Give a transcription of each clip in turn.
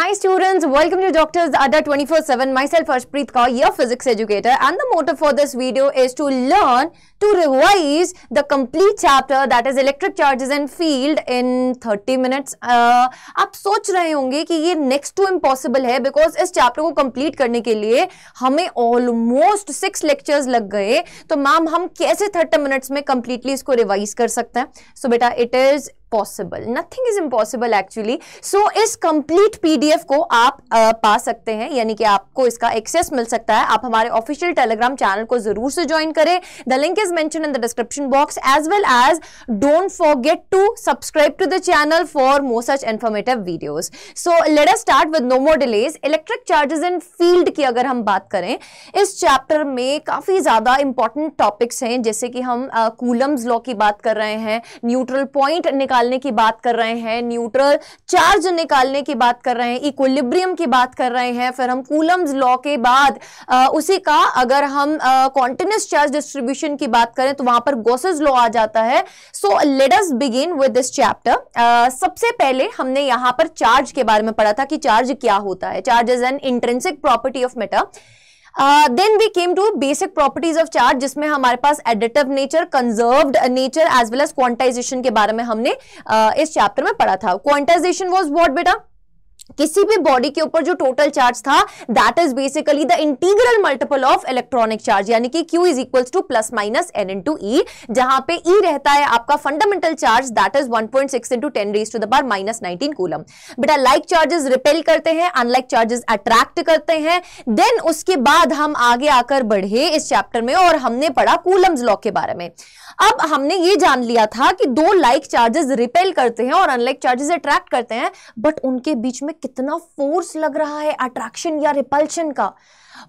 Hi students, welcome to Doctors Ada 24-7. Myself Harshpreet Kaur, your physics educator and the motto for this video is to learn to revise the complete chapter that is electric charges and field in 30 minutes. आप सोच रहे होंगे कि ये next to impossible है because इस chapter को complete करने के लिए हमें almost six lectures लग गए तो मैम हम कैसे 30 minutes में completely इसको revise कर सकते हैं? So बेटा it is possible nothing is impossible actually so इस कंप्लीट पीडीएफ को आप आ, पा सकते हैं यानी कि आपको इसका एक्सेस मिल सकता है आप हमारे ऑफिशियल टेलीग्राम चैनल को जरूर से ज्वाइन करें the link is mention in the description box as well as don't forget to subscribe to the channel for more such informative videos so let's start with no more delays electric charges in field की अगर हम बात करें इस chapter में काफी ज्यादा important topics हैं जैसे कि हम कूलम्स uh, लॉ की बात कर रहे हैं न्यूट्रल पॉइंट निकाल निकालने की बात कर रहे हैं न्यूट्रल चार्ज निकालने की बात कर रहे हैं इक्विलिब्रियम की बात कर रहे हैं फिर हम कूलम्स लॉ के बाद आ, उसी का अगर हम कॉन्टिन्यूस चार्ज डिस्ट्रीब्यूशन की बात करें तो वहां पर गोसेज लॉ आ जाता है so let's begin with this chapter सबसे पहले हमने यहां पर चार्ज के बारे में पढ़ा था कि चार्ज क्या होता है charge is an intrinsic property of matter then we came to basic properties of charge जिसमें हमारे पास additive nature conserved nature as well as quantization के बारे में हमने uh, इस चैप्टर में पढ़ा था क्वांटाइजेशन वॉज वॉट बेटा किसी भी बॉडी के ऊपर जो टोटल चार्ज था that is basically the integral multiple of electronic charge यानी कि Q is equal to plus minus N into E जहां पे ई E रहता है आपका fundamental charge that is 1.6 point six into ten raise to the minus nineteen coulomb बेटा like charges repel करते हैं अनलाइक चार्जेस अट्रैक्ट करते हैं देन उसके बाद हम आगे आकर बढ़े इस चैप्टर में और हमने पढ़ा कूलम्स लॉ के बारे में अब हमने ये जान लिया था कि दो लाइक चार्जेस रिपेल करते हैं और अनलाइक चार्जेस अट्रैक्ट करते हैं बट उनके बीच में कितना फोर्स लग रहा है अट्रैक्शन या रिपल्शन का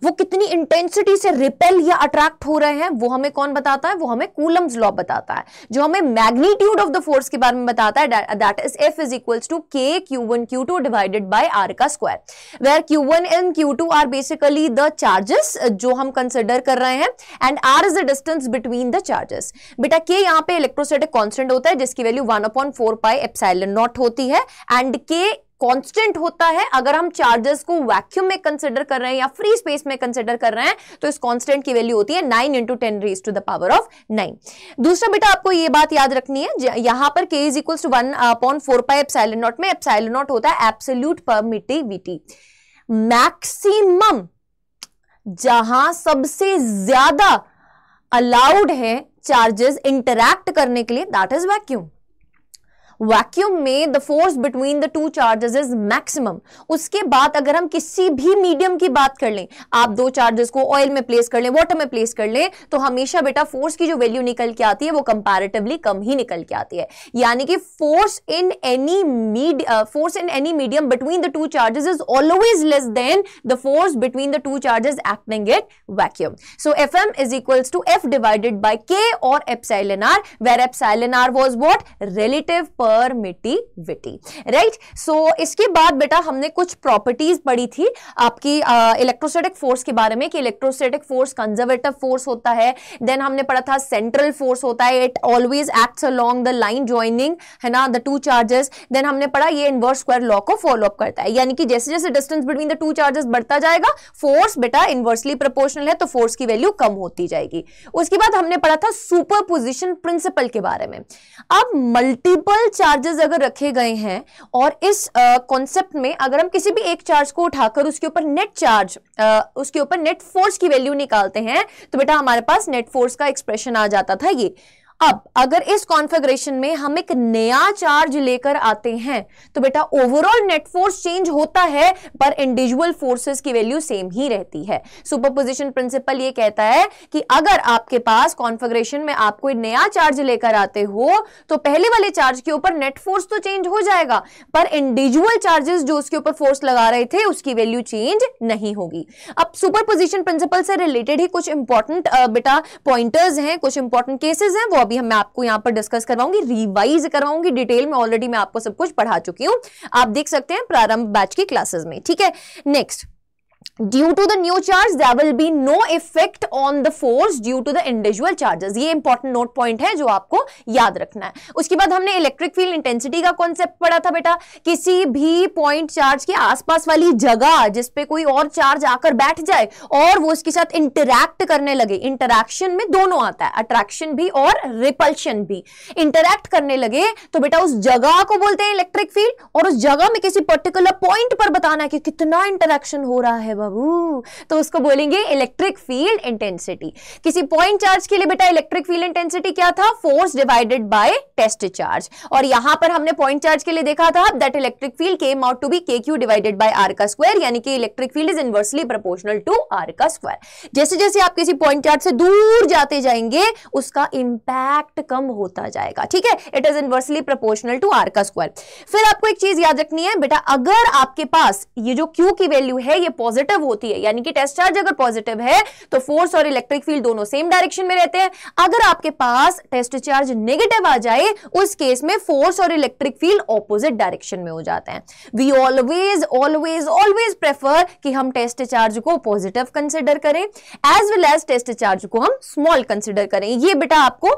वो कितनी इंटेंसिटी से रिपेल या अट्रैक्ट हो रहे हैं वो हमें कौन बताता है वो हमें कूलम्स लॉ बताता है जो हमें मैग्नीट्यूड ऑफ द फोर्स के बारे में बताता है that is F is equals to K Q one Q two divided by are का square where Q one and Q two are basically the charges जो हम कंसिडर कर रहे हैं and R is the distance between the charges बेटा K यहाँ पे electrostatic constant होता है जिसकी value one upon four pi epsilon naught होती है एंड के कांस्टेंट होता है अगर हम चार्जेस को वैक्यूम में कंसिडर कर रहे हैं या फ्री स्पेस में कंसिडर कर रहे हैं तो इस कांस्टेंट की वैल्यू होती है nine into ten raise to the power of nine दूसरा बेटा आपको ये बात याद रखनी है यहां पर K is equals to one upon four pi naught में नॉट होता है एप्सोल्यूट परमिटिविटी मैक्सिमम जहां सबसे ज्यादा अलाउड है चार्जेस इंटरैक्ट करने के लिए दैट इज वैक्यूम वैक्यूम में the force between the two charges is maximum उसके बाद अगर हम किसी भी मीडियम की बात कर लें आप दो चार्जेस को ऑयल में प्लेस कर लें वाटर में प्लेस कर लें तो हमेशा बेटा फोर्स की जो वैल्यू निकल के आती है वो कंपेरेटिवली कम ही निकल के आती है यानी कि force in any mid force in any medium between the two charges is always less than the force between the two charges acting it vacuum so F M is equal to F divided by K और epsilon R where epsilon R was what relative पर permittivity right so इसके बाद बेटा हमने कुछ properties पढ़ी थी आपकी इलेक्ट्रोस्टेटिक uh, फोर्स के बारे में कि इलेक्ट्रोस्टेटिक फोर्स कंजर्वेटिव फोर्स होता है देन हमने पढ़ा था सेंट्रल फोर्स होता है it always acts along the line joining है ना द टू चार्जेस देन हमने पढ़ा ये इनवर्स स्क्वायर लॉ को फॉलो अप करता है यानी कि जैसे जैसे distance between the two charges बढ़ता जाएगा फोर्स बेटा इनवर्सली प्रोपोर्शनल है तो फोर्स की वैल्यू कम होती जाएगी उसके बाद हमने पढ़ा था सुपर पोजिशन प्रिंसिपल के बारे में अब मल्टीपल चार्जेस अगर रखे गए हैं और इस कॉन्सेप्ट में अगर हम किसी भी एक चार्ज को उठाकर उसके ऊपर नेट चार्ज आ, उसके ऊपर नेट फोर्स की वैल्यू निकालते हैं तो बेटा हमारे पास नेट फोर्स का एक्सप्रेशन आ जाता था ये अब अगर इस कॉन्फ़िगरेशन में हम एक नया चार्ज लेकर आते हैं तो बेटा ओवरऑल नेट फोर्स चेंज होता है पर इंडिविजुअल फोर्सेस की वैल्यू सेम ही रहती है सुपरपोजिशन प्रिंसिपल ये कहता है कि अगर आपके पास कॉन्फ़िगरेशन में आप कोई नया चार्ज लेकर आते हो तो पहले वाले चार्ज के ऊपर नेट फोर्स तो चेंज हो जाएगा पर इंडिविजुअल चार्जेस जो उसके ऊपर फोर्स लगा रहे थे उसकी वैल्यू चेंज नहीं होगी अब सुपरपोजिशन प्रिंसिपल से रिलेटेड ही कुछ इंपॉर्टेंट बेटा पॉइंटर्स हैं कुछ इंपॉर्टेंट केसेस हैं वो अभी हम मैं आपको यहाँ पर डिस्कस करवाऊंगी रिवाइज करवाऊंगी डिटेल में ऑलरेडी मैं आपको सब कुछ पढ़ा चुकी हूँ आप देख सकते हैं प्रारंभ बैच की क्लासेस में ठीक है next due to the new charge there will be no effect on the force due to the individual charges ये इंपॉर्टेंट नोट पॉइंट है जो आपको याद रखना है उसके बाद हमने इलेक्ट्रिक फील्ड इंटेंसिटी का कॉन्सेप्ट पढ़ा था बेटा किसी भी पॉइंट चार्ज के आसपास वाली जगह जिसपे कोई और चार्ज आकर बैठ जाए और वो उसके साथ इंटरैक्ट करने लगे इंटरैक्शन में दोनों आता है अट्रैक्शन भी और रिपल्शन भी इंटरैक्ट करने लगे तो बेटा उस जगह को बोलते हैं इलेक्ट्रिक फील्ड और उस जगह में किसी पर्टिकुलर पॉइंट पर बताना है कि कितना इंटरैक्शन हो रहा है है बाबू तो उसको बोलेंगे इलेक्ट्रिक फील्ड इंटेंसिटी किसी पॉइंट चार्ज के लिए बेटा इलेक्ट्रिक फील्ड इंटेंसिटी क्या था force divided by test charge और यहां पर हमने पॉइंट चार्ज के लिए देखा था that electric field came out to be K Q divided by are का स्क्वायर यानी कि electric field is inversely proportional to are का स्क्वायर जैसे जैसे आप किसी पॉइंट चार्ज से दूर जाते जाएंगे उसका इंपैक्ट कम होता जाएगा ठीक है it is inversely proportional to are का स्क्वायर फिर आपको एक चीज याद रखनी है बेटा अगर आपके पास ये जो क्यू की वैल्यू है ये पॉजिटिव पॉजिटिव होती है यानी कि टेस्ट चार्ज अगर पॉजिटिव है तो फोर्स और इलेक्ट्रिक फील्ड दोनों सेम डायरेक्शन में रहते हैं अगर आपके पास टेस्ट चार्ज नेगेटिव आ जाए उस केस में फोर्स और इलेक्ट्रिक फील्ड ऑपोजिट डायरेक्शन में हो जाते हैं we always always always prefer कि हम टेस्ट चार्ज को पॉजिटिव कंसिडर करें as well as test charge को हम स्मॉल कंसिडर करें ये बेटा आपको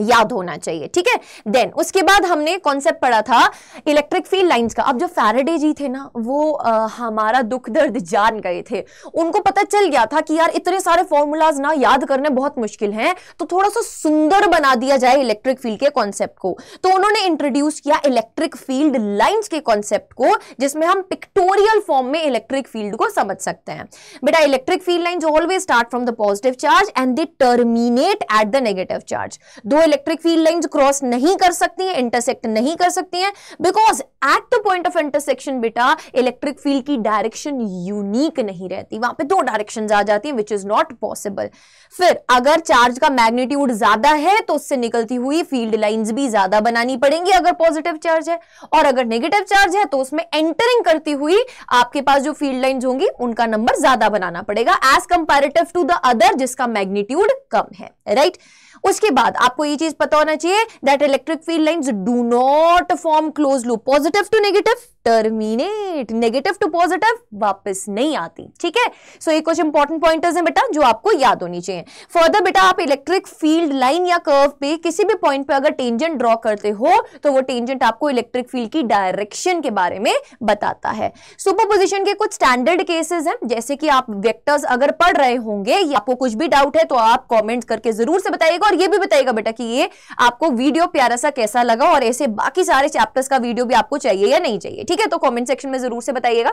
याद होना चाहिए ठीक है देन उसके बाद हमने कॉन्सेप्ट पढ़ा था इलेक्ट्रिक फील्ड लाइंस का अब जो फैराडे जी थे ना वो आ, हमारा दुख दर्द जान गए थे उनको पता चल गया था कि यार इतने सारे फॉर्मूलाज ना याद करने बहुत मुश्किल हैं तो थोड़ा सा सुंदर बना दिया जाए इलेक्ट्रिक फील्ड के कॉन्सेप्ट को तो उन्होंने इंट्रोड्यूस किया इलेक्ट्रिक फील्ड लाइन्स के कॉन्सेप्ट को जिसमें हम पिक्टोरियल फॉर्म में इलेक्ट्रिक फील्ड को समझ सकते हैं बेटा electric field lines always start from the positive charge and they terminate at the negative charge दो इलेक्ट्रिक फील्ड लाइन क्रॉस नहीं कर सकती है इंटरसेक्ट नहीं कर सकती है because at the point of intersection बेटा इलेक्ट्रिक फील्ड की डायरेक्शन यूनिक नहीं रहती वहां पे दो डायरेक्शन आ जाती है विच इज नॉट पॉसिबल फिर अगर चार्ज का मैग्नीट्यूड ज्यादा है तो उससे निकलती हुई फील्ड लाइन भी ज्यादा बनानी पड़ेंगी अगर पॉजिटिव चार्ज है और अगर नेगेटिव चार्ज है तो उसमें एंटरिंग करती हुई आपके पास जो फील्ड लाइन होंगी उनका नंबर ज्यादा बनाना पड़ेगा as comparative to the other जिसका मैग्नीट्यूड कम है राइट right? उसके बाद आपको ये चीज पता होना चाहिए that electric field lines do not form close loop positive to negative terminate negative to positive वापस नहीं आती ठीक है सो ये कुछ इंपॉर्टेंट पॉइंटर्स हैं बेटा जो आपको याद होनी चाहिए फर्दर बेटा आप इलेक्ट्रिक फील्ड लाइन या कर्व पे किसी भी पॉइंट पे अगर टेंजेंट ड्रॉ करते हो तो वो टेंजेंट आपको इलेक्ट्रिक फील्ड की डायरेक्शन के बारे में बताता है सुपरपोजिशन के कुछ स्टैंडर्ड केसेस हैं जैसे कि आप वेक्टर्स अगर पढ़ रहे होंगे या आपको कुछ भी डाउट है तो आप कॉमेंट करके जरूर से बताइएगा और ये भी बताइएगा बेटा कि ये आपको वीडियो प्यारा सा कैसा लगा और ऐसे बाकी सारे चैप्टर्स का वीडियो भी आपको चाहिए या नहीं चाहिए ठीक है तो कमेंट सेक्शन में जरूर से बताइएगा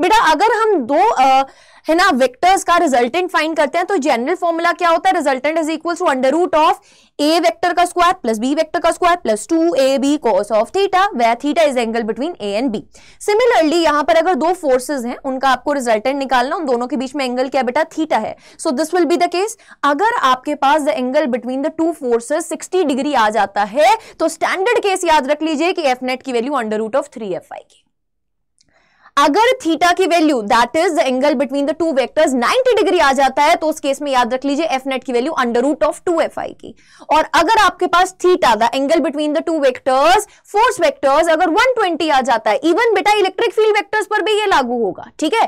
बेटा अगर हम दो आ, है ना वेक्टर्स का रिजल्टेंट फाइंड करते हैं तो जनरल फॉर्मूला क्या होता है resultant is equal to under root of A vector का स्क्वायर प्लस बी वेक्टर का square plus two A B cos of theta where theta is angle between A and B similarly यहां पर अगर दो forces हैं उनका आपको resultant निकालना उन दोनों के बीच में एंगल क्या बेटा थीटा है so this will be the case अगर आपके पास the angle between the two forces sixty degree आ जाता है तो स्टैंडर्ड केस याद रख लीजिए कि एफ नेट की value under root of three F I की अगर थीटा की value that is the angle between the two vectors 90 degree आ जाता है तो उस केस में याद रख लीजिए एफ नेट की value under root of two F I की और अगर आपके पास theta the angle between the two vectors force vectors अगर 120 आ जाता है इवन बेटा इलेक्ट्रिक फील्ड वेक्टर्स पर भी ये लागू होगा ठीक है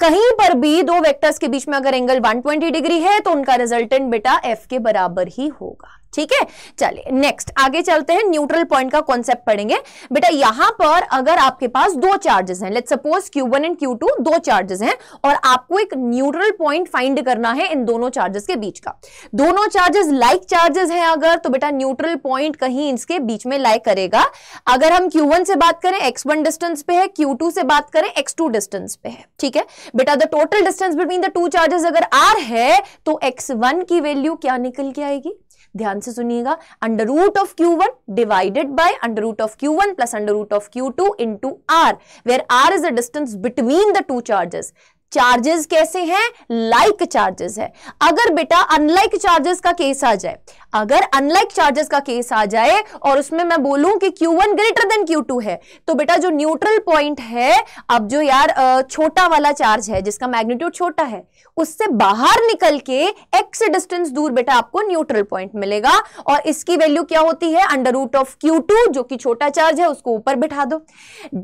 कहीं पर भी दो वेक्टर्स के बीच में अगर एंगल वन डिग्री है तो उनका रिजल्टेंट बेटा एफ के बराबर ही होगा ठीक है चलिए नेक्स्ट आगे चलते हैं न्यूट्रल पॉइंट का कॉन्सेप्ट पढ़ेंगे बेटा यहां पर अगर आपके पास दो चार्जेस हैं let suppose Q1 and Q2 दो चार्जेस हैं और आपको एक न्यूट्रल पॉइंट फाइंड करना है इन दोनों चार्जेस के बीच का दोनों चार्जेस लाइक चार्जेस हैं अगर तो बेटा न्यूट्रल पॉइंट कहीं इसके बीच में लाइक करेगा अगर हम क्यू से बात करें एक्स डिस्टेंस पे है क्यू से बात करें एक्स डिस्टेंस पे है ठीक है बेटा the total distance between the two charges अगर आर है तो एक्स की वैल्यू क्या निकल के आएगी ध्यान से सुनिएगा under root of Q one divided by under root of Q one plus under root of Q two into R where R is the distance between the two charges charges कैसे हैं like charges है अगर बेटा unlike charges का case आ जाए अगर unlike charges का केस आ जाए और उसमें मैं बोलूं कि Q1 one greater than Q2 है तो बेटा जो न्यूट्रल पॉइंट है अब जो यार छोटा वाला चार्ज है जिसका मैग्नीट्यूड छोटा है उससे बाहर निकल के x डिस्टेंस दूर बेटा आपको न्यूट्रल पॉइंट मिलेगा और इसकी वैल्यू क्या होती है अंडर रूट ऑफ क्यू जो कि छोटा चार्ज है उसको ऊपर बिठा दो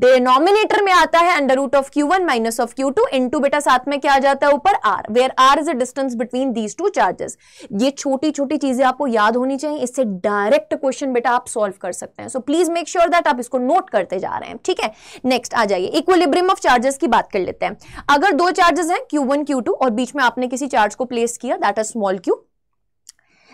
डिनोमिनेटर में आता है under root of Q one minus of Q two into बेटा साथ में क्या आ जाता है ऊपर R where R is a distance between these two charges ये छोटी छोटी चीजें आपको याद होनी चाहिए इससे डायरेक्ट क्वेश्चन बेटा आप सॉल्व कर सकते हैं so please make sure that आप इसको नोट करते जा रहे हैं ठीक है नेक्स्ट आ जाइए इक्विलिब्रियम ऑफ चार्जेस की बात कर लेते हैं अगर दो चार्जेस हैं क्यू वन क्यू टू और बीच में आपने किसी चार्ज को प्लेस किया that is small Q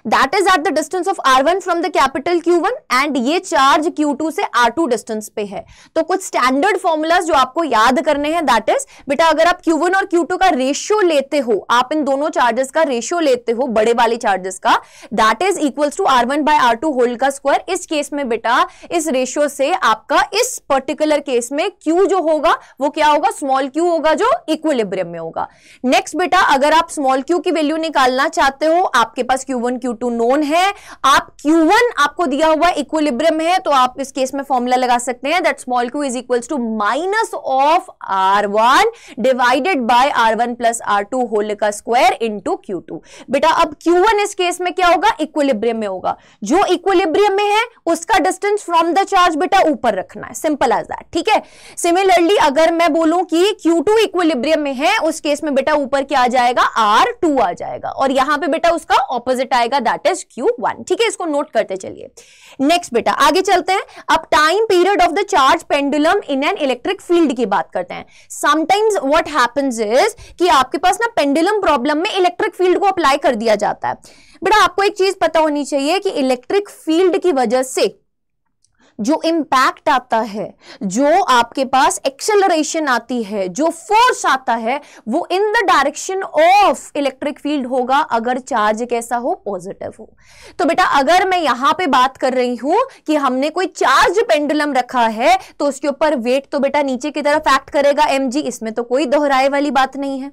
that is at the distance of R one from the capital Q one and ये चार्ज क्यू टू से आर टू डिस्टेंस पे है तो कुछ स्टैंडर्ड फॉर्मूलाज जो आपको याद करने हैं दैट इज बेटा अगर आप वन और टू का रेशियो लेते हो आप इन दोनों चार्जेस का रेशियो लेते हो बड़े वाले चार्जेस का that is equals to R one by R two whole का स्क्वायर इस केस में बेटा इस रेशियो से आपका इस पर्टिकुलर केस में क्यू जो होगा वो क्या होगा स्मॉल क्यू होगा जो इक्विलिब्रियम में होगा नेक्स्ट बेटा अगर आप स्मॉल क्यू की वैल्यू निकालना चाहते हो आपके पास Q one Q Q2 known है आप Q1 आपको दिया हुआ इक्वलिब्रियम है तो आप इस केस में फॉर्मूला लगा सकते हैं that small Q is equals to minus of R one divided by R one plus R two whole का स्क्वायर इंटू क्यू टू बेटा अब क्यू वन इस केस में क्या होगा इक्वलिब्रियम में होगा जो इक्वलिब्रियम में है उसका डिस्टेंस फ्रॉम द चार्ज बेटा ऊपर रखना है सिंपल एज दैट ठीक है सिमिलरली अगर मैं बोलूं कि क्यू टू इक्विलिब्रियम में है उस केस में बेटा ऊपर क्या आ जाएगा आर टू आ जाएगा और यहां पे बेटा उसका ऑपोजिट आएगा जाएगा दैट इज Q1 ठीक है इसको नोट करते चलिए नेक्स्ट बेटा आगे चलते हैं अब time period of the charge pendulum in an electric field की बात करते हैं समटाइम्स व्हाट हैपेंस इज कि आपके पास ना पेंडुलम प्रॉब्लम में इलेक्ट्रिक फील्ड को अप्लाई कर दिया जाता है बेटा आपको एक चीज पता होनी चाहिए कि इलेक्ट्रिक फील्ड की वजह से जो इम्पैक्ट आता है जो आपके पास एक्सेलरेशन आती है जो फोर्स आता है वो in the direction of electric field होगा अगर चार्ज कैसा हो पॉजिटिव हो तो बेटा अगर मैं यहां पे बात कर रही हूं कि हमने कोई चार्ज पेंडुलम रखा है तो उसके ऊपर वेट तो बेटा नीचे की तरफ एक्ट करेगा एम इसमें तो कोई दोहराए वाली बात नहीं है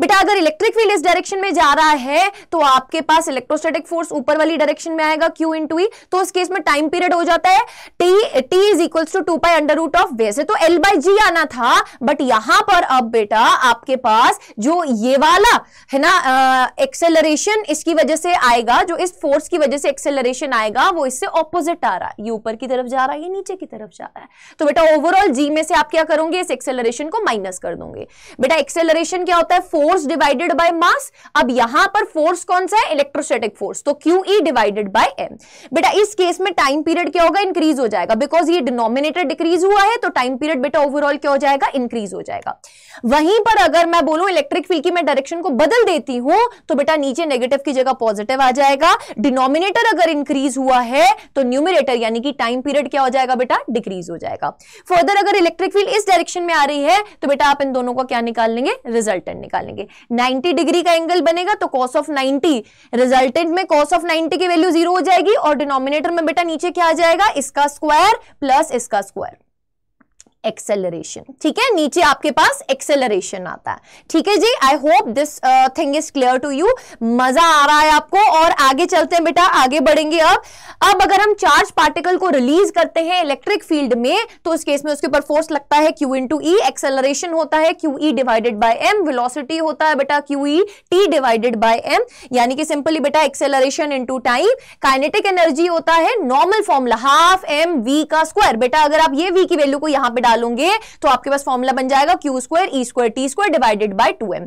बेटा अगर इलेक्ट्रिक फील्ड इस डायरेक्शन में जा रहा है तो आपके पास इलेक्ट्रोस्टेटिक फोर्स ऊपर वाली डायरेक्शन में आएगा क्यू इन e, तो उस केस में टाइम पीरियड हो जाता है the T is equals to two pi under root of वैसे तो एल बाई जी आना था बट यहां पर अब बेटा आपके पास जो ये वाला है ना एक्सेलरेशन इसकी वजह से आएगा जो इस फोर्स की वजह से एक्सेलरेशन आएगा वो इससे ऑपोजिट आ रहा है ये ऊपर की तरफ जा रहा है ये नीचे की तरफ जा रहा है तो बेटा ओवरऑल जी में से आप क्या करोगे इस एक्सेलरेशन को माइनस कर दोगे बेटा एक्सेलरेशन क्या होता है फोर्स डिवाइडेड बाय मास अब यहां पर फोर्स कौन सा है इलेक्ट्रोस्टेटिक फोर्स तो क्यू डिवाइडेड बाय एम बेटा इस केस में टाइम पीरियड क्या होगा इंक्रीज हो जाएगा जाएगा बिकॉज ये डिनोमिनेटर डिक्रीज हुआ है तो टाइम पीरियड बेटा ओवरऑल क्या हो जाएगा इंक्रीज हो जाएगा वहीं पर अगर मैं बोलूं इलेक्ट्रिक फील्ड की मैं डायरेक्शन को बदल देती हूं तो बेटा नीचे नेगेटिव की जगह पॉजिटिव आ जाएगा डिनोमिनेटर अगर इंक्रीज हुआ है तो न्यूमिनेटर यानी कि टाइम पीरियड क्या हो जाएगा बेटा डिक्रीज हो जाएगा फर्दर अगर इलेक्ट्रिक फील्ड इस डायरेक्शन में आ रही है तो बेटा आप इन दोनों को क्या निकाल लेंगे रिजल्टेंट निकाल लेंगे नाइनटी डिग्री का एंगल बनेगा तो कॉस ऑफ नाइनटी रिजल्टेंट में कॉस ऑफ नाइनटी की वैल्यू जीरो हो जाएगी और डिनोमिनेटर में बेटा नीचे क्या आ जाएगा इसका स्कोर स्क्वायर प्लस इसका स्क्वायर एक्सेलरेशन ठीक है नीचे आपके पास एक्सेलरेशन आता है ठीक है जी I hope this thing is clear to you मजा आ रहा है आपको और आगे चलते हैं बेटा आगे बढ़ेंगे अब अब अगर हम चार्ज पार्टिकल को रिलीज करते हैं इलेक्ट्रिक फील्ड में तो इस केस में उसके ऊपर फोर्स लगता है Q into E acceleration होता है Q E divided by M velocity होता है बेटा Q E T divided by M यानी कि सिंपली बेटा acceleration into time kinetic energy होता है normal formula half M V का स्क्वायर बेटा अगर आप ये वी की वैल्यू को यहां पर डालूंगे तो आपके पास फॉर्मूला बन जाएगा Q square E square T square divided by two M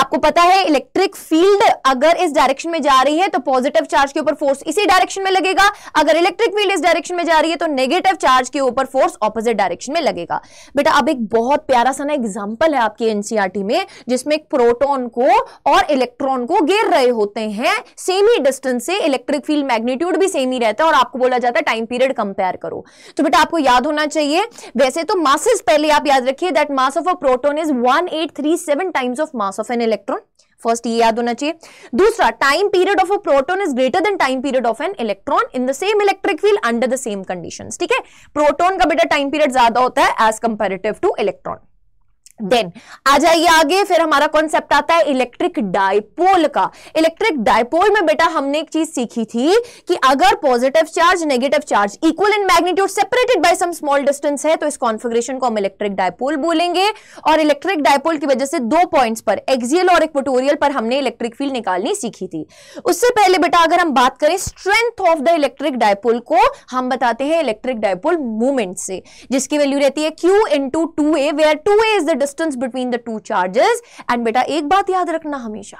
आपको पता है इलेक्ट्रिक फील्ड अगर इस डायरेक्शन में जा रही है तो पॉजिटिव चार्ज के ऊपर फोर्स इसी डायरेक्शन में लगेगा अगर इलेक्ट्रिक फील्ड इस डायरेक्शन में जा रही है तो नेगेटिव चार्ज के ऊपर फोर्स ऑपोजिट डायरेक्शन में लगेगा बेटा अब एक बहुत प्यारा सा ना एग्जाम्पल है आपकी एनसीआरटी e में जिसमें एक प्रोटोन को और इलेक्ट्रॉन को गिर रहे होते हैं सेम ही डिस्टेंस से इलेक्ट्रिक फील्ड मैग्नीट्यूड भी सेम ही रहता है और आपको बोला जाता है टाइम पीरियड कंपेयर करो तो बेटा आपको याद होना चाहिए वैसे तो मासेस पहले आप याद रखिए that mass of a proton is 1837 times of mass of an electron first ये याद होना चाहिए दूसरा time period of a proton is greater than time period of an electron in the same electric field under the same conditions ठीक है proton का बेटा time period ज्यादा होता है as comparative to electron then आ जाइए आगे फिर हमारा कॉन्सेप्ट आता है इलेक्ट्रिक डायपोल का इलेक्ट्रिक डायपोल में बेटा हमने एक चीज सीखी थी कि अगर positive charge negative charge equal in magnitude separated by some small distance है तो इस कॉन्फ़िगरेशन को हम इलेक्ट्रिक डायपोल बोलेंगे और इलेक्ट्रिक डायपोल की वजह से दो पॉइंट पर एक्सियल और इक्वेटोरियल पर हमने इलेक्ट्रिक फील्ड निकालनी सीखी थी उससे पहले बेटा अगर हम बात करें strength of the electric dipole को हम बताते हैं इलेक्ट्रिक डायपोल मूवमेंट से जिसकी वैल्यू रहती है Q into two a where two a is the distance between the two charges and बेटा एक बात याद रखना हमेशा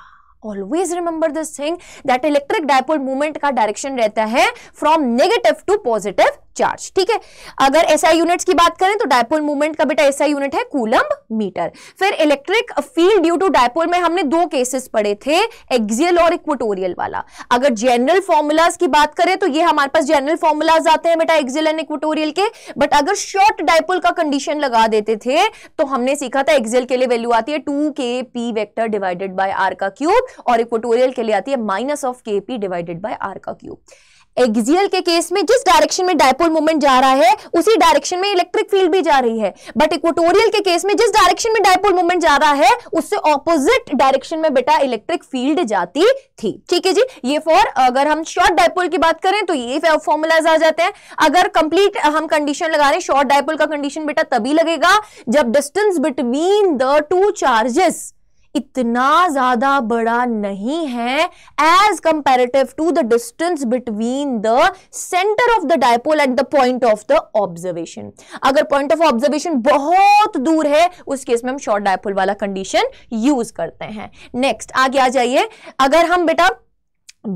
always remember this thing that electric dipole movement का डायरेक्शन रहता है from negative to positive charge ठीक है अगर एसआई यूनिट्स की बात करें तो डायपोल मूवमेंट का बेटा एसआई यूनिट है कूलम मीटर फिर electric field due to dipole में हमने दो केसेस पढ़े थे एक्सियल और इक्वटोरियल वाला अगर जनरल फॉर्मूलाज की बात करें तो ये हमारे पास जनरल फॉर्मूलाज आते हैं बेटा एक्सियल एंड इक्वटोरियल के बट अगर शॉर्ट डायपोल का कंडीशन लगा देते थे तो हमने सीखा था एक्सियल के लिए वैल्यू आती है two k p vector divided by are का क्यूब और इक्वटोरियल के लिए आती है minus of k p divided by are का क्यूब एक्सियल के केस में जिस डायरेक्शन में डायपोल मूवमेंट जा रहा है उसी डायरेक्शन में इलेक्ट्रिक फील्ड भी जा रही है बट इक्वेटोरियल के केस में जिस डायरेक्शन में डायपोल मूवमेंट जा रहा है उससे ऑपोजिट डायरेक्शन में बेटा इलेक्ट्रिक फील्ड जाती थी ठीक है जी ये फॉर अगर हम शॉर्ट डायपोल की बात करें तो ये फॉर्मुलाज आ जाते हैं अगर कंप्लीट हम कंडीशन लगा रहे हैं शॉर्ट डायपोल का कंडीशन बेटा तभी लगेगा जब distance between the two charges इतना ज्यादा बड़ा नहीं है as comparative to the distance between the centre of the dipole and the point of the observation अगर पॉइंट ऑफ ऑब्जर्वेशन बहुत दूर है उस केस में हम शॉर्ट डायपोल वाला कंडीशन यूज करते हैं नेक्स्ट आगे आ जाइए अगर हम बेटा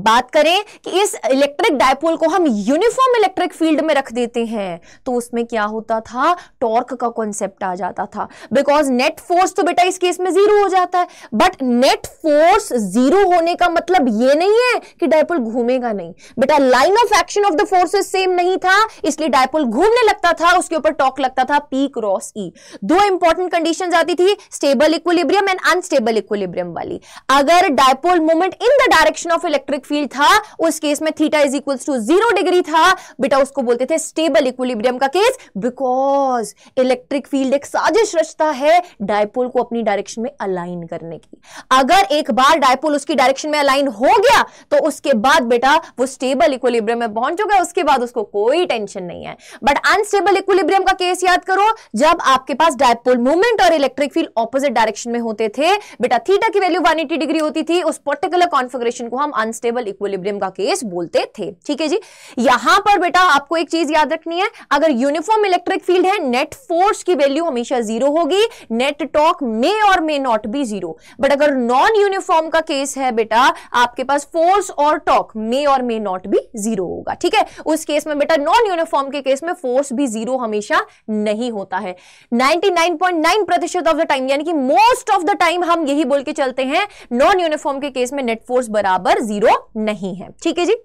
बात करें कि इस इलेक्ट्रिक डायपोल को हम यूनिफॉर्म इलेक्ट्रिक फील्ड में रख देते हैं तो उसमें क्या होता था टॉर्क का कॉन्सेप्ट आ जाता था बिकॉज नेट फोर्स तो बेटा इस केस में जीरो हो जाता है बट नेट फोर्स जीरो होने का मतलब ये नहीं है कि डायपोल घूमेगा नहीं बेटा line of action of the forces same नहीं था इसलिए डायपोल घूमने लगता था उसके ऊपर टॉर्क लगता था पी क्रॉस ई दो इंपॉर्टेंट कंडीशन आती थी stable equilibrium and unstable equilibrium वाली अगर dipole movement in the direction of electric electric field था उस केस में theta is equal to zero degree था बेटा उसको बोलते थे स्टेबल इक्विलिब्रियम का केस बिकॉज इलेक्ट्रिक फील्ड एक साजिश रचता है डायपोल को अपनी डायरेक्शन में अलाइन करने की अगर एक बार डायपोल उसकी डायरेक्शन में अलाइन हो गया तो उसके बाद बेटा वो स्टेबल इक्विलिब्रियम में पहुंच चुका उसके बाद उसको कोई टेंशन नहीं है बट अनस्टेबल इक्विलिब्रियम का केस याद करो जब आपके पास डायपोल मूवमेंट और इलेक्ट्रिक फील्ड ऑपोजिट डायरेक्शन में होते थे बेटा थीटा की वैल्यू 180 डिग्री होती थी उस पर्टिकुलर कॉन्फ़िगरेशन को हम अनस्टेबल अनस्टेबल इक्विलिब्रियम का केस बोलते थे ठीक है जी यहां पर बेटा आपको एक चीज याद रखनी है अगर यूनिफॉर्म इलेक्ट्रिक फील्ड है नेट फोर्स की वैल्यू हमेशा जीरो होगी नेट टॉक मे और may not be zero but अगर नॉन यूनिफॉर्म का केस है बेटा आपके पास फोर्स और टॉक मे और मे नॉट भी जीरो होगा ठीक है उस केस में बेटा नॉन यूनिफॉर्म के केस में फोर्स भी जीरो हमेशा नहीं होता है 99.9 प्रतिशत ऑफ द टाइम यानी कि मोस्ट ऑफ द टाइम हम यही बोल के चलते हैं नॉन यूनिफॉर्म के केस में नेट फोर्स बराबर जीरो नहीं है ठीक है जी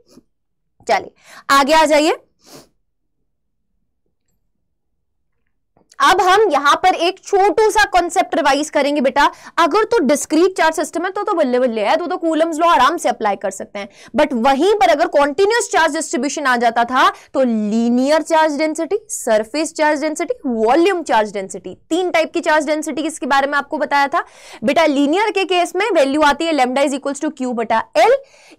चलिए आगे आ जाइए अब हम यहां पर एक छोटू सा कॉन्सेप्ट रिवाइज करेंगे बेटा अगर तो डिस्क्रीट चार्ज सिस्टम है तो तो बल्ले बल्ले है तो तो कूलम्स लॉ आराम से अप्लाई कर सकते हैं बट वहीं पर अगर कॉन्टिन्यूस चार्ज डिस्ट्रीब्यूशन आ जाता था तो linear charge density surface charge density volume charge density तीन टाइप की चार्ज डेंसिटी इसके बारे में आपको बताया था बेटा लीनियर के केस में वैल्यू आती है lambda is equals to Q बटा एल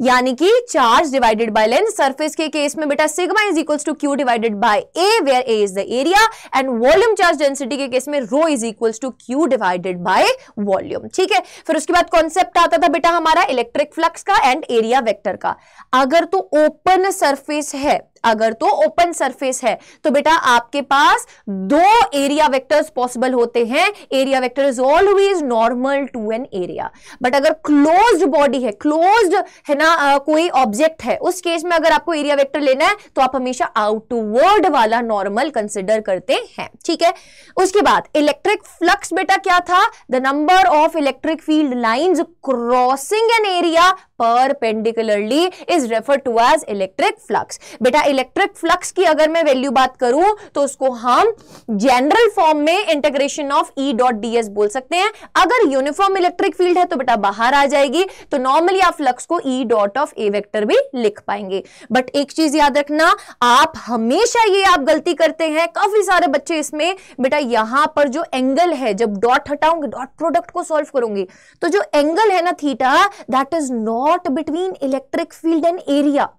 यानी कि charge divided by length surface के केस में बेटा sigma is equals to Q divided by A where A is the area and volume charge density के केस में rho is equals to Q divided by volume ठीक है फिर उसके बाद कॉन्सेप्ट आता था बेटा हमारा इलेक्ट्रिक फ्लक्स का एंड एरिया वेक्टर का अगर तो ओपन सरफेस है अगर तो ओपन सरफेस है तो बेटा आपके पास दो एरिया वेक्टर्स पॉसिबल होते हैं area vector is always normal to an area but अगर क्लोज्ड बॉडी है क्लोज्ड है ना आ, कोई ऑब्जेक्ट है उस केस में अगर आपको एरिया वेक्टर लेना है तो आप हमेशा आउटवर्ड वाला नॉर्मल कंसिडर करते हैं ठीक है उसके बाद इलेक्ट्रिक फ्लक्स बेटा क्या था the number of electric field line crossing an area perpendicularly is refer to as electric flux बेटा इलेक्ट्रिक फ्लक्स की अगर मैं वैल्यू बात करूं तो उसको हम जनरल फॉर्म में integration of E dot ds बोल सकते हैं अगर यूनिफॉर्म इलेक्ट्रिक फील्ड है तो बेटा बाहर आ जाएगी तो नॉर्मली आप फ्लक्स को E dot of A vector भी लिख पाएंगे बट एक चीज याद रखना आप हमेशा ये आप गलती करते हैं काफी सारे बच्चे इसमें बेटा यहां पर जो एंगल है जब डॉट हटाऊंगे डॉट प्रोडक्ट को सॉल्व करूंगी तो जो एंगल है ना theta that is not between electric field and area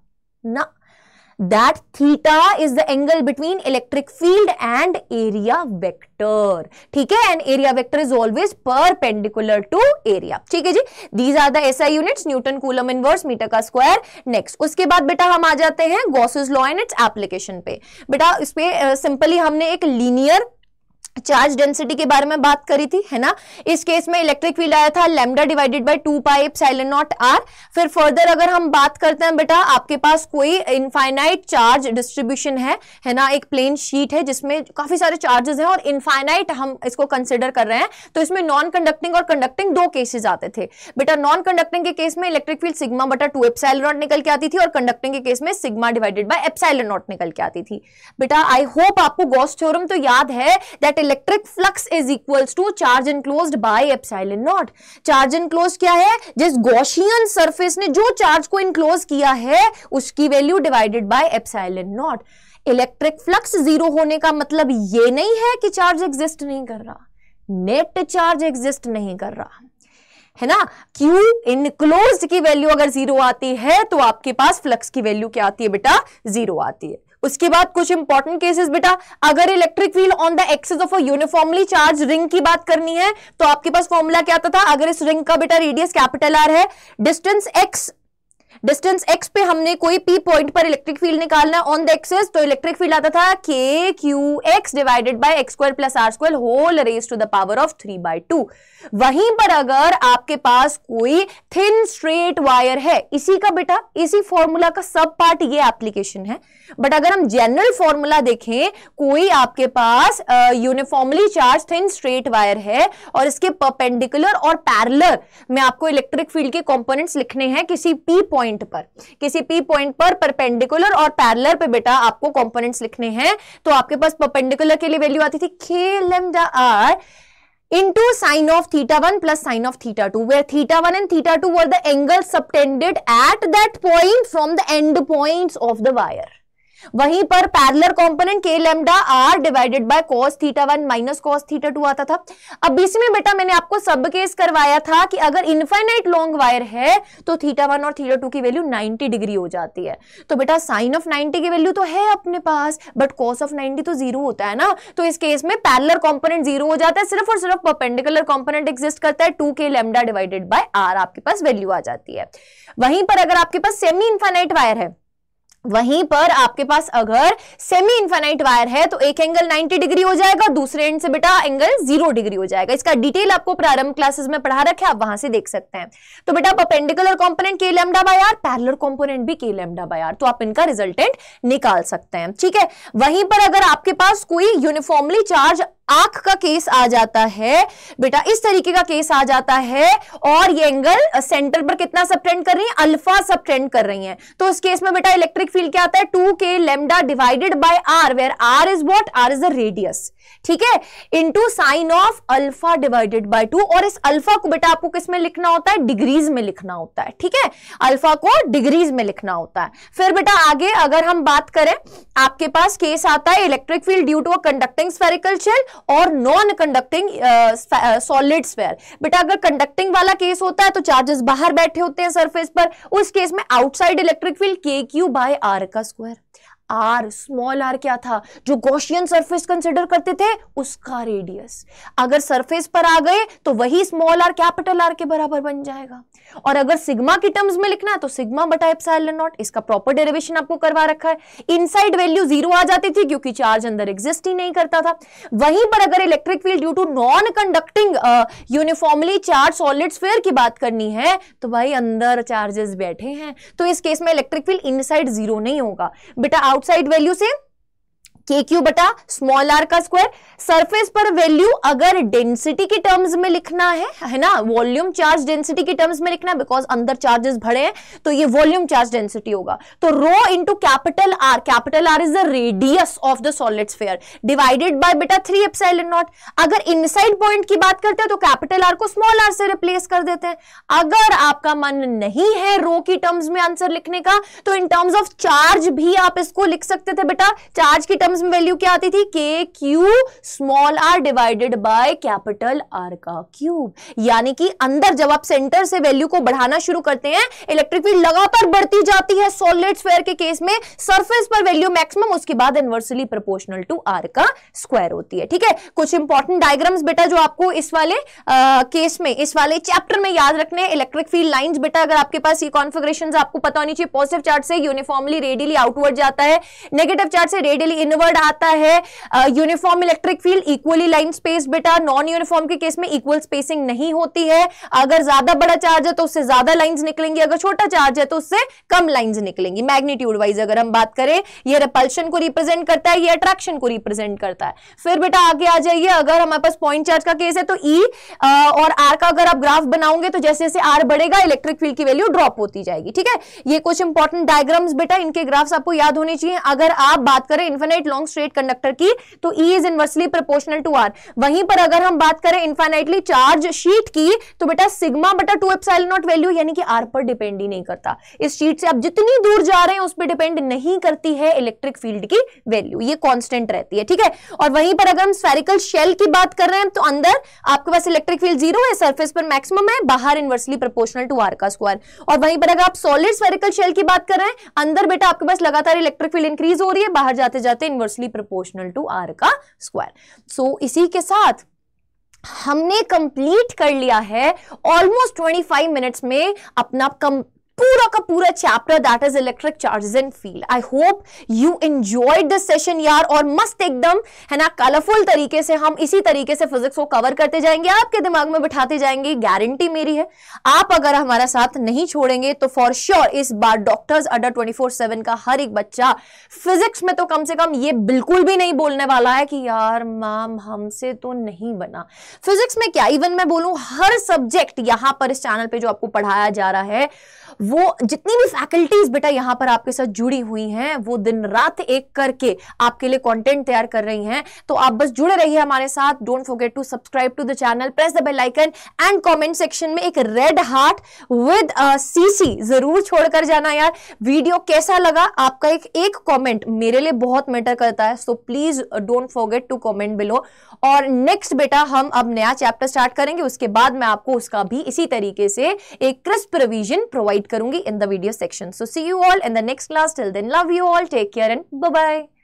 ना that theta is the angle between electric field and area vector. ठीक है and area vector is always perpendicular to area. ठीक है जी These are the SI units Newton Coulomb inverse meter का square. Next उसके बाद बेटा हम आ जाते हैं Gauss's law and its application पे बेटा इस पे सिंपली uh, हमने एक linear चार्ज अच्छा, डेंसिटी के बारे में बात करी थी है ना इस केस में इलेक्ट्रिक फील्ड आया था lambda divided by two pi naught r फिर फर्दर अगर हम बात करते हैं बेटा आपके पास कोई इनफाइनाइट चार्ज डिस्ट्रीब्यूशन है है ना एक प्लेन शीट है जिसमें काफी सारे चार्जेस हैं और इनफाइनाइट हम इसको कंसिडर कर रहे हैं तो इसमें नॉन कंडक्टिंग और कंडक्टिंग दो केसेज आते थे बेटा नॉन कंडक्टिंग के केस में इलेक्ट्रिक फील्ड सिग्मा बटा टू एप्साइल निकल के आती थी और कंडक्टिंग के केस में सिग्मा डिवाइडेड बाई एप्साइल निकल के आती थी बेटा आई होप आपको गोस्ट थ्योरम तो याद है that electric flux is equal to charge enclose by epsilon naught charge enclose क्या है जिस गोशियन सरफेस ने जो चार्ज को इनक्लोज किया है उसकी value divided by epsilon naught electric flux zero होने का मतलब ये नहीं है कि चार्ज एग्जिस्ट नहीं कर रहा नेट चार्ज एग्जिस्ट नहीं कर रहा है ना Q इनक्लोज की वैल्यू अगर जीरो आती है तो आपके पास फ्लक्स की वैल्यू क्या आती है बेटा जीरो आती है उसके बाद कुछ इंपॉर्टेंट केसेस बेटा अगर electric field on the axis of a uniformly charge ring की बात करनी है तो आपके पास फॉर्मूला क्या आता था अगर इस रिंग का बेटा रेडियस कैपिटल आर है डिस्टेंस एक्स डिस्टेंस एक्स पे हमने कोई पी पॉइंट पर इलेक्ट्रिक फील्ड निकालना है ऑन द एक्सेस तो इलेक्ट्रिक फील्ड आता था k Q x divided by x square plus R square whole raise to the power of three by two वहीं पर अगर आपके पास कोई थिन स्ट्रेट वायर है इसी का बेटा इसी फॉर्मूला का सब पार्ट ये एप्लीकेशन है बट अगर हम जनरल फॉर्मूला देखें कोई आपके पास uniformly charge thin straight wire है और इसके परपेंडिकुलर और पैरलर में आपको इलेक्ट्रिक फील्ड के कॉम्पोनेंट्स लिखने हैं किसी पी पॉइंट पर किसी पी पॉइंट पर परपेंडिकुलर और पैरलर पर बेटा आपको कॉम्पोनेंट्स लिखने हैं तो आपके पास परपेंडिकुलर के लिए वैल्यू आती थी खेल r into sine of theta 1 plus sine of theta 2 where theta 1 and theta 2 were the angles subtended at that point from the end points of the wire. वहीं पर पैरलर कॉम्पोनेंट के lambda r divided by cos theta one minus cos theta two आता था अब इसमें बेटा मैंने आपको सब केस करवाया था कि अगर इनफाइनाइट लॉन्ग वायर है तो थीटा वन और थीटा टू की वैल्यू 90 डिग्री हो जाती है तो बेटा साइन ऑफ 90 की वैल्यू तो है अपने पास बट कॉस ऑफ 90 तो जीरो होता है ना तो इस केस में पैरलर कॉम्पोनेंट जीरो हो जाता है सिर्फ और सिर्फ परपेंडिकुलर कॉम्पोनेंट एग्जिस्ट करता है two k lambda divided by are आपके पास वैल्यू आ जाती है वहीं पर अगर आपके पास सेमी इन्फाइनाइट वायर है वहीं पर आपके पास अगर सेमी इंफेनाइट वायर है तो एक एंगल 90 डिग्री हो जाएगा दूसरे एंड से बेटा एंगल जीरो डिग्री हो जाएगा इसका डिटेल आपको प्रारंभ क्लासेस में पढ़ा रखे आप वहां से देख सकते हैं तो बेटा परपेंडिकुलर कॉम्पोनेंट के lambda by r parallel component भी के लेमडा बाय आर तो आप इनका रिजल्टेंट निकाल सकते हैं ठीक है वहीं पर अगर आपके पास कोई यूनिफॉर्मली चार्ज आंख का केस आ जाता है बेटा इस तरीके का केस आ जाता है और ये एंगल सेंटर पर कितना सबट्रेंड कर रही है अल्फा सबट्रेंड कर रही है तो उस केस में बेटा इलेक्ट्रिक मैग्नेटिक फील्ड क्या आता है two k lambda divided by r where r is what r is the radius ठीक है into sine of alpha divided by two और इस अल्फा को बेटा आपको किस में लिखना होता है डिग्रीज में लिखना होता है ठीक है अल्फा को डिग्रीज में लिखना होता है फिर बेटा आगे अगर हम बात करें आपके पास केस आता है electric field due to a conducting spherical shell और नॉन कंडक्टिंग सॉलिड स्फेयर बेटा अगर कंडक्टिंग वाला केस होता है तो चार्जेस बाहर बैठे होते हैं सरफेस पर उस केस में outside electric field k Q by are का स्क्वायर आर स्मॉल आर क्या था जो गोशियन सरफेस कंसिडर करते थे उसका रेडियस अगर सरफेस पर आ गए तो वही स्मॉल आर कैपिटल आर के बराबर बन जाएगा और अगर सिग्मा की टर्म्स में लिखना है तो सिग्मा बटा एप्सिलॉन नॉट इसका प्रॉपर डेरिवेशन आपको करवा रखा है इनसाइड वैल्यू जीरो आ जाती थी क्योंकि चार्ज अंदर एग्जिस्ट ही नहीं करता था वहीं पर अगर electric field due to non conducting uniformly charge solid sphere की बात करनी है तो भाई अंदर चार्जेस बैठे हैं तो इस केस में इलेक्ट्रिक फील्ड इनसाइड जीरो नहीं होगा बेटा out outside value same k Q बटा स्मॉल आर का स्क्वायर सरफेस पर वैल्यू अगर डेंसिटी के टर्म्स में लिखना है है ना वॉल्यूम चार्ज डेंसिटी के टर्म्स में लिखना बिकॉज अंदर चार्जेस भरे हैं तो ये वॉल्यूम चार्ज डेंसिटी होगा तो rho into capital R capital R is the radius of the solid sphere divided by बेटा थ्री एप्साइलन नॉट अगर इनसाइड पॉइंट की बात करते हैं तो कैपिटल आर को स्मॉल आर से रिप्लेस कर देते हैं अगर आपका मन नहीं है रो की टर्म्स में आंसर लिखने का तो इन टर्म्स ऑफ चार्ज भी आप इसको लिख सकते थे बेटा चार्ज की टर्म्स टर्म्स में वैल्यू क्या आती थी k Q small r divided by capital R का क्यूब यानी कि अंदर जब आप सेंटर से वैल्यू को बढ़ाना शुरू करते हैं इलेक्ट्रिक फील्ड लगातार बढ़ती जाती है सॉलिड स्क्वायर के केस में सरफेस पर वैल्यू मैक्सिमम उसके बाद इनवर्सली प्रोपोर्शनल टू आर का स्क्वायर होती है ठीक है कुछ इंपॉर्टेंट डायग्राम्स बेटा जो आपको इस वाले आ, केस में इस वाले चैप्टर में याद रखने इलेक्ट्रिक फील्ड लाइंस बेटा अगर आपके पास ये कॉन्फिग्रेशन आपको पता होनी चाहिए पॉजिटिव चार्ट से यूनिफॉर्मली रेडियली आउटवर्ड जाता है नेगेटिव चार्ट से रेडियली इनवर्ड थर्ड आता है uniform electric field equally line space बेटा नॉन यूनिफॉर्म के केस में इक्वल स्पेसिंग नहीं होती है अगर ज्यादा बड़ा चार्ज है तो उससे ज्यादा लाइंस निकलेंगी अगर छोटा चार्ज है तो उससे कम लाइंस निकलेंगी मैग्नीट्यूड वाइज अगर हम बात करें ये रिपल्शन को रिप्रेजेंट करता है ये अट्रैक्शन को रिप्रेजेंट करता है फिर बेटा आगे आ जाइए अगर हमारे पास पॉइंट चार्ज का केस है तो ई e, और आर का अगर आप ग्राफ बनाओगे तो जैसे जैसे आर बढ़ेगा इलेक्ट्रिक फील्ड की वैल्यू ड्रॉप होती जाएगी ठीक है ये कुछ इंपॉर्टेंट डायग्राम्स बेटा इनके ग्राफ्स आपको याद होने चाहिए अगर आप बात करें इन्फिनेट लॉन्ग स्ट्रेट कंडक्टर की तो E is inversely proportional to r वहीं पर अगर हम बात करें इन्फाइनाइटली चार्ज शीट की तो बेटा सिग्मा बटा टू एप्साइल नॉट वैल्यू यानी कि आर पर डिपेंड ही नहीं करता इस शीट से आप जितनी दूर जा रहे हैं उस पर डिपेंड नहीं करती है इलेक्ट्रिक फील्ड की वैल्यू ये कॉन्स्टेंट रहती है ठीक है और वहीं पर अगर हम स्फेरिकल शेल की बात कर रहे हैं तो अंदर आपके पास इलेक्ट्रिक फील्ड जीरो है सर्फेस पर मैक्सिमम है बाहर इनवर्सली प्रोपोर्शनल टू आर का स्क्वायर और वहीं पर अगर आप सॉलिड स्फेरिकल शेल की बात कर रहे हैं अंदर बेटा आपके पास लगातार इलेक्ट्रिक फील्ड इंक्रीज हो रही है बाहर जाते जाते इन इनवर्सली प्रोपोर्शनल टू आर का स्क्वायर सो so, इसी के साथ हमने कंप्लीट कर लिया है ऑलमोस्ट 25 मिनट्स में अपना कम पूरा का पूरा chapter that is electric charges and field I hope you enjoyed this session यार और मस्त एकदम है ना कलरफुल तरीके से हम इसी तरीके से फिजिक्स को कवर करते जाएंगे आपके दिमाग में बिठाते जाएंगे गारंटी मेरी है आप अगर हमारा साथ नहीं छोड़ेंगे तो फॉर श्योर sure इस बार डॉक्टर्स अडर ट्वेंटी फोर सेवन का हर एक बच्चा फिजिक्स में तो कम से कम ये बिल्कुल भी नहीं बोलने वाला है कि यार मैम हमसे तो नहीं बना फिजिक्स में क्या इवन मैं बोलूं हर सब्जेक्ट यहां पर इस चैनल पे जो आपको पढ़ाया जा रहा है वो जितनी भी फैकल्टीज बेटा यहाँ पर आपके साथ जुड़ी हुई हैं वो दिन रात एक करके आपके लिए कंटेंट तैयार कर रही हैं तो आप बस जुड़े रहिए हमारे साथ don't forget to subscribe to the channel press the bell icon and comment section में एक रेड हार्ट विद सीसी जरूर छोड़कर जाना यार वीडियो कैसा लगा आपका एक एक कमेंट मेरे लिए बहुत मैटर करता है so please don't forget to comment below और नेक्स्ट बेटा हम अब नया चैप्टर स्टार्ट करेंगे उसके बाद मैं आपको उसका भी इसी तरीके से एक क्रिस्प रिविजन प्रोवाइड कर करूंगी in the video section so see you all in the next class till then love you all take care and bye